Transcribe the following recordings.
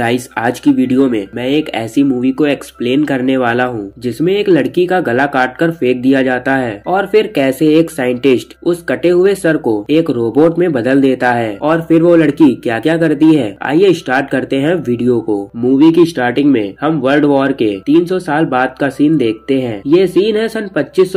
guys आज की video में मैं एक ऐसी मूवी को एक्सप्लेन करने वाला हूँ जिसमें एक लड़की का गला काट कर फेंक दिया जाता है और फिर कैसे एक साइंटिस्ट उस कटे हुए सर को एक रोबोट में बदल देता है और फिर वो लड़की क्या क्या करती है आइए स्टार्ट करते हैं वीडियो को मूवी की स्टार्टिंग में हम वर्ल्ड वॉर के सौ साल बाद का सीन देखते हैं ये सीन है सन पच्चीस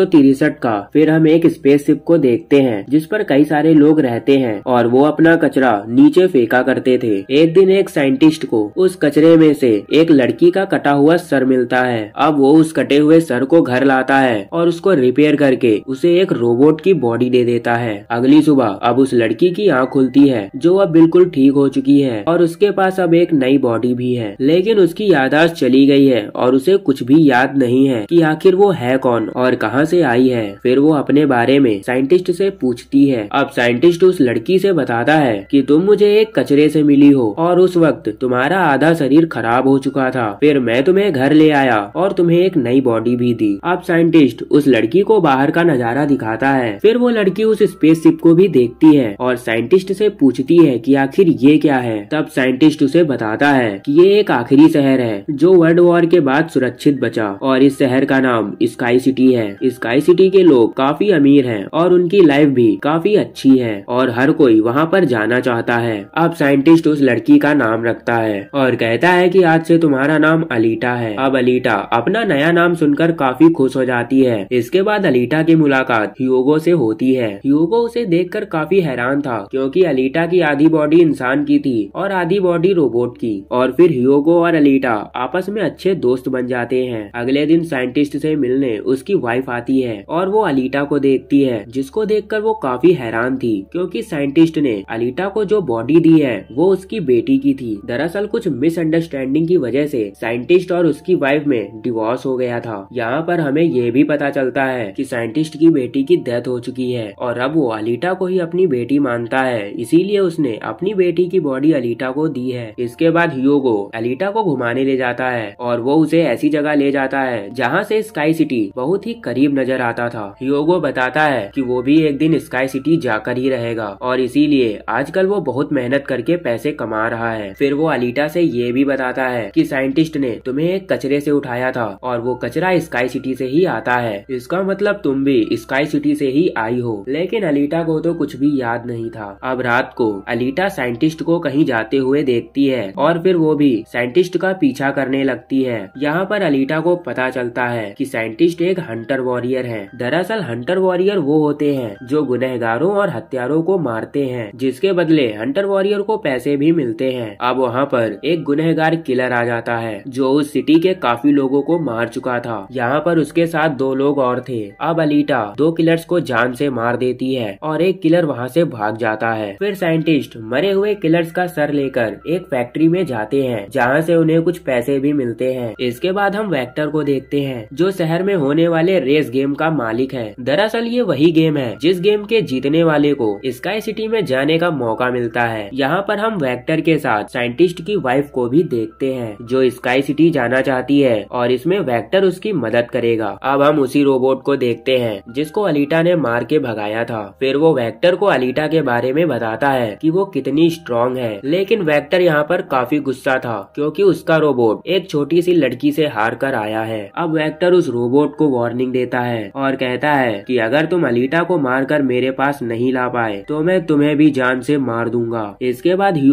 का फिर हम एक स्पेस शिप को देखते हैं जिस पर कई सारे लोग रहते हैं और वो अपना कचरा नीचे फेंका करते थे एक दिन एक साइंटिस्ट को उस कचरे में से एक लड़की का कटा हुआ सर मिलता है अब वो उस कटे हुए सर को घर लाता है और उसको रिपेयर करके उसे एक रोबोट की बॉडी दे देता है अगली सुबह अब उस लड़की की आँख खुलती है जो अब बिल्कुल ठीक हो चुकी है और उसके पास अब एक नई बॉडी भी है लेकिन उसकी यादाश्त चली गई है और उसे कुछ भी याद नहीं है कि आखिर वो है कौन और कहाँ से आई है फिर वो अपने बारे में साइंटिस्ट से पूछती है अब साइंटिस्ट उस लड़की से बताता है कि तुम मुझे एक कचरे से मिली हो और उस वक्त तुम्हारा आधा शरीर खराब हो चुका था फिर मैं तुम्हें घर ले आया और तुम्हें एक नई बॉडी भी दी अब साइंटिस्ट उस लड़की को बाहर का नजारा दिखाता है फिर वो लड़की उस शिप को भी देखती है और साइंटिस्ट से पूछती है कि आखिर ये क्या है तब साइंटिस्ट उसे बताता है कि ये एक आखिरी शहर है जो वर्ल्ड वॉर के बाद सुरक्षित बचा और इस शहर का नाम स्काई सिटी है स्काई सिटी के लोग काफी अमीर है और उनकी लाइफ भी काफी अच्छी है और हर कोई वहाँ पर जाना चाहता है अब साइंटिस्ट उस लड़की का नाम रखता है और कहता है कि आज से तुम्हारा नाम अलीटा है अब अलीटा अपना नया नाम सुनकर काफी खुश हो जाती है इसके बाद अलीटा की मुलाकात ह्यूगो से होती है ह्यूगो उसे देख काफी हैरान था क्योंकि अलीटा की आधी बॉडी इंसान की थी और आधी बॉडी रोबोट की और फिर ह्यूगो और अलीटा आपस में अच्छे दोस्त बन जाते हैं अगले दिन साइंटिस्ट से मिलने उसकी वाइफ आती है और वो अलीटा को देखती है जिसको देखकर वो काफी हैरान थी क्योंकि साइंटिस्ट ने अलीटा को जो बॉडी दी है वो उसकी बेटी की थी दरअसल कुछ मिसअंडरस्टैंडिंग की वजह से साइंटिस्ट और उसकी वाइफ में डिवोर्स हो गया था यहाँ पर हमें यह भी पता चलता है कि साइंटिस्ट की बेटी की डेथ हो चुकी है और अब वो अलीटा को ही अपनी बेटी मानता है इसीलिए उसने अपनी बेटी की बॉडी अलीटा को दी है इसके बाद योगो अलीटा को घुमाने ले जाता है और वो उसे ऐसी जगह ले जाता है जहाँ से स्काई सिटी बहुत ही करीब नजर आता था योगो बताता है कि वो भी एक दिन स्काई सिटी जाकर ही रहेगा और इसीलिए आजकल वो बहुत मेहनत करके पैसे कमा रहा है फिर वो अलीटा डेटा से ये भी बताता है कि साइंटिस्ट ने तुम्हें कचरे से उठाया था और वो कचरा स्काई सिटी से ही आता है इसका मतलब तुम भी स्काई सिटी से ही आई हो लेकिन अलीटा को तो कुछ भी याद नहीं था अब रात को अलीटा साइंटिस्ट को कहीं जाते हुए देखती है और फिर वो भी साइंटिस्ट का पीछा करने लगती है यहाँ पर अलीटा को पता चलता है की साइंटिस्ट एक हंटर वॉरियर है दरअसल हंटर वॉरियर वो होते हैं जो गुनहगारों और हत्यारों को मारते हैं जिसके बदले हंटर वॉरियर को पैसे भी मिलते हैं अब वहाँ पर एक गुनहगार किलर आ जाता है जो उस सिटी के काफी लोगों को मार चुका था यहाँ पर उसके साथ दो लोग और थे अब अलीटा दो किलर्स को जान से मार देती है और एक किलर वहाँ से भाग जाता है फिर साइंटिस्ट मरे हुए किलर्स का सर लेकर एक फैक्ट्री में जाते हैं जहाँ से उन्हें कुछ पैसे भी मिलते हैं इसके बाद हम वैक्टर को देखते हैं जो शहर में होने वाले रेस गेम का मालिक है दरअसल ये वही गेम है जिस गेम के जीतने वाले को स्काई सिटी में जाने का मौका मिलता है यहाँ पर हम वैक्टर के साथ साइंटिस्ट की वाइफ को भी देखते हैं जो स्काई सिटी जाना चाहती है और इसमें वेक्टर उसकी मदद करेगा अब हम उसी रोबोट को देखते हैं जिसको अलीटा ने मार के भगाया था फिर वो वेक्टर को अलीटा के बारे में बताता है कि वो कितनी स्ट्रांग है लेकिन वेक्टर यहाँ पर काफी गुस्सा था क्योंकि उसका रोबोट एक छोटी सी लड़की से हार कर आया है अब वेक्टर उस रोबोट को वार्निंग देता है और कहता है कि अगर तुम अलीटा को मारकर मेरे पास नहीं ला पाए तो मैं तुम्हें भी जान से मार दूंगा इसके बाद ही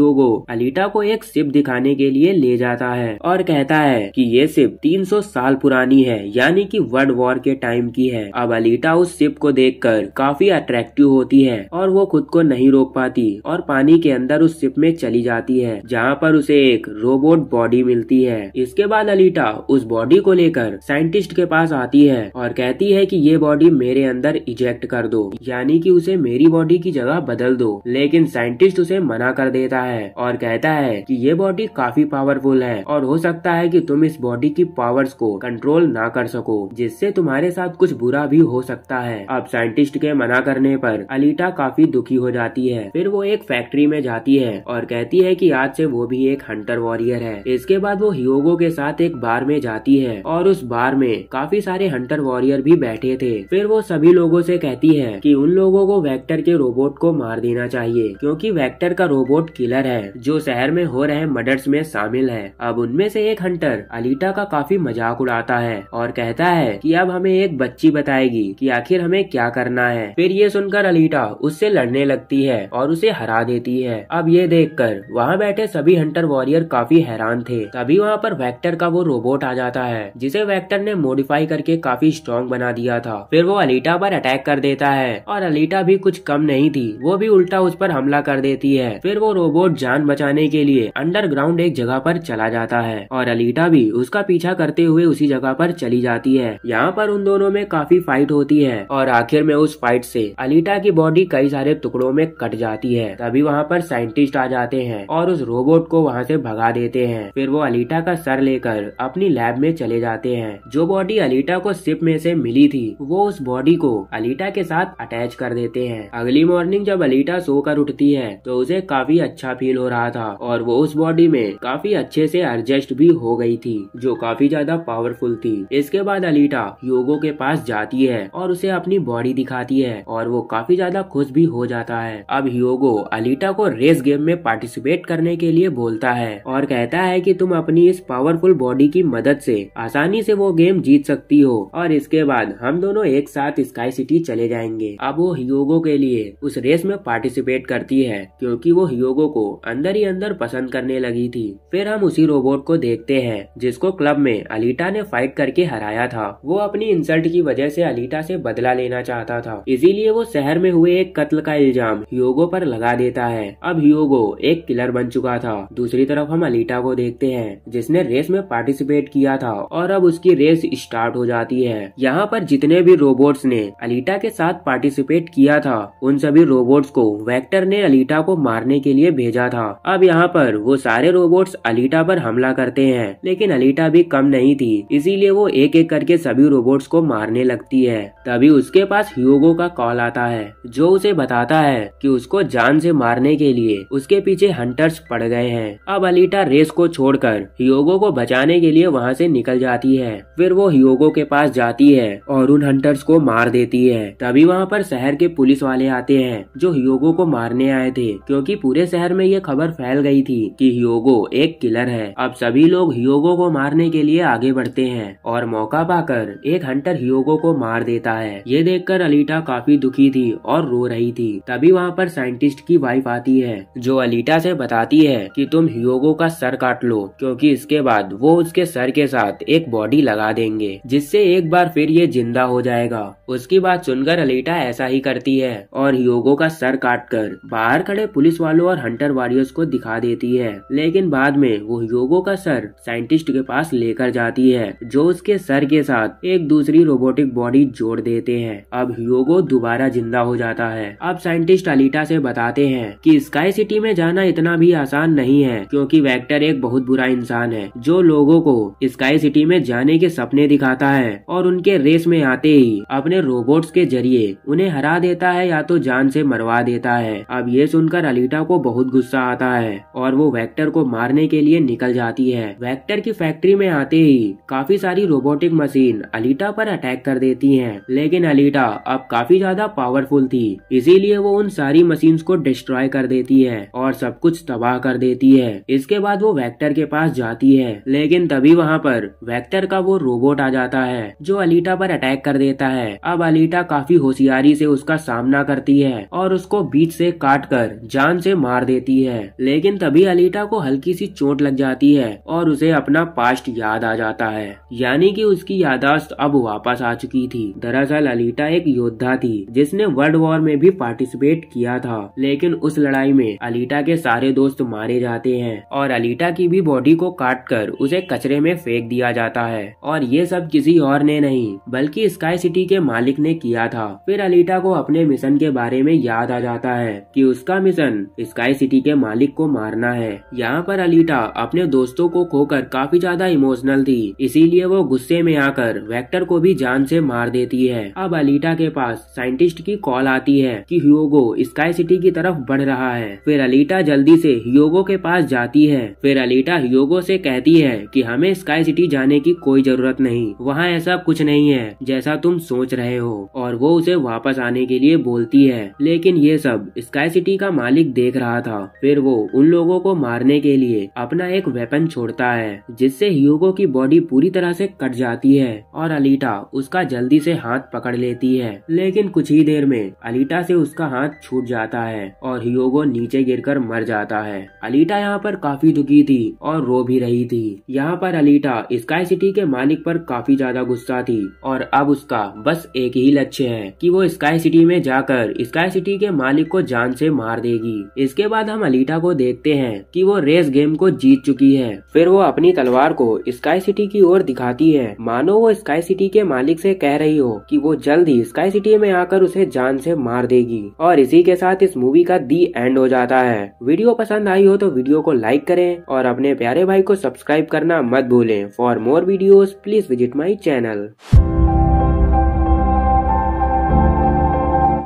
अलीटा को एक सिप दिखाने के लिए ले जाता है और कहता है कि ये शिप 300 साल पुरानी है यानी कि वर्ल्ड वॉर के टाइम की है अब अलीटा उस शिप को देखकर काफी अट्रैक्टिव होती है और वो खुद को नहीं रोक पाती और पानी के अंदर उस शिप में चली जाती है जहाँ पर उसे एक रोबोट बॉडी मिलती है इसके बाद अलीटा उस बॉडी को लेकर साइंटिस्ट के पास आती है और कहती है कि ये बॉडी मेरे अंदर इजेक्ट कर दो यानी कि उसे मेरी बॉडी की जगह बदल दो लेकिन साइंटिस्ट उसे मना कर देता है और कहता है कि ये बॉडी बॉडी काफी पावरफुल है और हो सकता है कि तुम इस बॉडी की पावर्स को कंट्रोल ना कर सको जिससे तुम्हारे साथ कुछ बुरा भी हो सकता है अब साइंटिस्ट के मना करने पर अलीटा काफी दुखी हो जाती है फिर वो एक फैक्ट्री में जाती है और कहती है कि आज से वो भी एक हंटर वॉरियर है इसके बाद वो हियोगो के साथ एक बार में जाती है और उस बार में काफी सारे हंटर वॉरियर भी बैठे थे फिर वो सभी लोगों से कहती है कि उन लोगों को वेक्टर के रोबोट को मार देना चाहिए क्योंकि वेक्टर का रोबोट किलर है जो शहर में हो रहे मर्डर्स में शामिल है अब उनमें से एक हंटर अलीटा का काफी मजाक उड़ाता है और कहता है कि अब हमें एक बच्ची बताएगी कि आखिर हमें क्या करना है फिर ये सुनकर अलीटा उससे लड़ने लगती है और उसे हरा देती है अब ये देख कर वहाँ बैठे सभी हंटर वॉरियर काफी हैरान थे तभी वहाँ पर वेक्टर का वो रोबोट आ जाता है जिसे वेक्टर ने मॉडिफाई करके काफी स्ट्रॉन्ग बना दिया था फिर वो अलीटा पर अटैक कर देता है और अलीटा भी कुछ कम नहीं थी वो भी उल्टा उस पर हमला कर देती है फिर वो रोबोट जान बचाने के लिए अंडर अंडरग्राउंड एक जगह पर चला जाता है और अलीटा भी उसका पीछा करते हुए उसी जगह पर चली जाती है यहाँ पर उन दोनों में काफी फाइट होती है और आखिर में उस फाइट से अलीटा की बॉडी कई सारे टुकड़ों में कट जाती है तभी वहाँ पर साइंटिस्ट आ जाते हैं और उस रोबोट को वहाँ से भगा देते हैं फिर वो अलीटा का सर लेकर अपनी लैब में चले जाते हैं जो बॉडी अलीटा को सिप में से मिली थी वो उस बॉडी को अलीटा के साथ अटैच कर देते हैं अगली मॉर्निंग जब अलीटा सोकर उठती है तो उसे काफी अच्छा फील हो रहा था और वो उस बॉडी बॉडी में काफी अच्छे से एडजस्ट भी हो गई थी जो काफी ज्यादा पावरफुल थी इसके बाद अलीटा योगो के पास जाती है और उसे अपनी बॉडी दिखाती है और वो काफी ज्यादा खुश भी हो जाता है अब योगो अलीटा को रेस गेम में पार्टिसिपेट करने के लिए बोलता है और कहता है की तुम अपनी इस पावरफुल बॉडी की मदद से आसानी से वो गेम जीत सकती हो और इसके बाद हम दोनों एक साथ स्काई सिटी चले जाएंगे अब वो योगो के लिए उस रेस में पार्टिसिपेट करती है क्योंकि वो योगो को अंदर ही अंदर पसंद करने लगी थी फिर हम उसी रोबोट को देखते हैं जिसको क्लब में अलीटा ने फाइट करके हराया था वो अपनी इंसल्ट की वजह से अलीटा से बदला लेना चाहता था इसीलिए वो शहर में हुए एक कत्ल का इल्जाम योगो पर लगा देता है अब ह्योगो एक किलर बन चुका था दूसरी तरफ हम अलीटा को देखते है जिसने रेस में पार्टिसिपेट किया था और अब उसकी रेस स्टार्ट हो जाती है यहाँ पर जितने भी रोबोट्स ने अलीटा के साथ पार्टिसिपेट किया था उन सभी रोबोट्स को वेक्टर ने अलीटा को मारने के लिए भेजा था अब यहाँ पर वो सारे रोबोट्स अलीटा पर हमला करते हैं लेकिन अलीटा भी कम नहीं थी इसीलिए वो एक एक करके सभी रोबोट्स को मारने लगती है तभी उसके पास ह्यूगो का कॉल आता है जो उसे बताता है कि उसको जान से मारने के लिए उसके पीछे हंटर्स पड़ गए हैं अब अलीटा रेस को छोड़कर ह्योगो को बचाने के लिए वहाँ से निकल जाती है फिर वो ह्योगो के पास जाती है और उन हंटर्स को मार देती है तभी वहाँ पर शहर के पुलिस वाले आते हैं जो ह्योगो को मारने आए थे क्योंकि पूरे शहर में ये खबर फैल गई थी कि हियोगो एक किलर है अब सभी लोग हियोगो को मारने के लिए आगे बढ़ते हैं और मौका पाकर एक हंटर हियोगो को मार देता है ये देखकर अलीटा काफी दुखी थी और रो रही थी तभी वहाँ पर साइंटिस्ट की वाइफ आती है जो अलीटा से बताती है कि तुम हियोगो का सर काट लो क्योंकि इसके बाद वो उसके सर के साथ एक बॉडी लगा देंगे जिससे एक बार फिर ये जिंदा हो जाएगा उसकी बात सुनकर अलीटा ऐसा ही करती है और हियोगो का सर काट कर बाहर खड़े पुलिस वालों और हंटर वॉरियर्स को दिखा देती है लेकिन बाद में वो योगो का सर साइंटिस्ट के पास लेकर जाती है जो उसके सर के साथ एक दूसरी रोबोटिक बॉडी जोड़ देते हैं अब योगो दोबारा जिंदा हो जाता है अब साइंटिस्ट अलीटा से बताते हैं कि स्काई सिटी में जाना इतना भी आसान नहीं है क्योंकि वेक्टर एक बहुत बुरा इंसान है जो लोगो को स्काई सिटी में जाने के सपने दिखाता है और उनके रेस में आते ही अपने रोबोट के जरिए उन्हें हरा देता है या तो जान से मरवा देता है अब ये सुनकर अलीटा को बहुत गुस्सा आता है और वो वैक्टर वेक्टर को मारने के लिए निकल जाती है वेक्टर की फैक्ट्री में आते ही काफी सारी रोबोटिक मशीन अलीटा पर अटैक कर देती हैं लेकिन अलीटा अब काफी ज्यादा पावरफुल थी इसीलिए वो उन सारी मशीन को डिस्ट्रॉय कर देती है और सब कुछ तबाह कर देती है इसके बाद वो वैक्टर के पास जाती है लेकिन तभी वहाँ पर वैक्टर का वो रोबोट आ जाता है जो अलीटा पर अटैक कर देता है अब अलीटा काफी होशियारी से उसका सामना करती है और उसको बीच से काट कर जान से मार देती है लेकिन तभी अलीटा को हल्की सी चोट लग जाती है और उसे अपना पास्ट याद आ जाता है यानी कि उसकी यादाश्त अब वापस आ चुकी थी दरअसल अलीटा एक योद्धा थी जिसने वर्ल्ड वॉर में भी पार्टिसिपेट किया था लेकिन उस लड़ाई में अलीटा के सारे दोस्त मारे जाते हैं और अलीटा की भी बॉडी को काट कर उसे कचरे में फेंक दिया जाता है और ये सब किसी और ने नहीं बल्कि स्काई सिटी के मालिक ने किया था फिर अलीटा को अपने मिशन के बारे में याद आ जाता है कि उसका मिशन स्काई सिटी के मालिक को मारना है यहाँ पर अलीटा अपने दोस्तों को खोकर काफी ज्यादा इमोशनल थी इसीलिए वो गुस्से में आकर वेक्टर को भी जान से मार देती है अब अलीटा के पास साइंटिस्ट की कॉल आती है कि ह्योगो स्काई सिटी की तरफ बढ़ रहा है फिर अलीटा जल्दी से ह्योगो के पास जाती है फिर अलीटा ह्योगो से कहती है कि हमें स्काई सिटी जाने की कोई जरूरत नहीं वहाँ ऐसा कुछ नहीं है जैसा तुम सोच रहे हो और वो उसे वापस आने के लिए बोलती है लेकिन ये सब स्काई सिटी का मालिक देख रहा था फिर वो उन लोगों को मार मारने के लिए अपना एक वेपन छोड़ता है जिससे ह्यूगो की बॉडी पूरी तरह से कट जाती है और अलीटा उसका जल्दी से हाथ पकड़ लेती है लेकिन कुछ ही देर में अलीटा से उसका हाथ छूट जाता है और ह्यूगो नीचे गिरकर मर जाता है अलीटा यहाँ पर काफी दुखी थी और रो भी रही थी यहाँ पर अलीटा स्काई सिटी के मालिक पर काफी ज्यादा गुस्सा थी और अब उसका बस एक ही लक्ष्य है कि वो स्काई सिटी में जाकर स्काई सिटी के मालिक को जान से मार देगी इसके बाद हम अलीटा को देखते हैं कि वो रेस गेम को जीत चुकी है फिर वो अपनी तलवार को स्काई सिटी की ओर दिखाती है मानो वो स्काई सिटी के मालिक से कह रही हो कि वो जल्द ही स्काई सिटी में आकर उसे जान से मार देगी और इसी के साथ इस मूवी का दी एंड हो जाता है वीडियो पसंद आई हो तो वीडियो को लाइक करें और अपने प्यारे भाई को सब्सक्राइब करना मत भूलें for more videos please visit my channel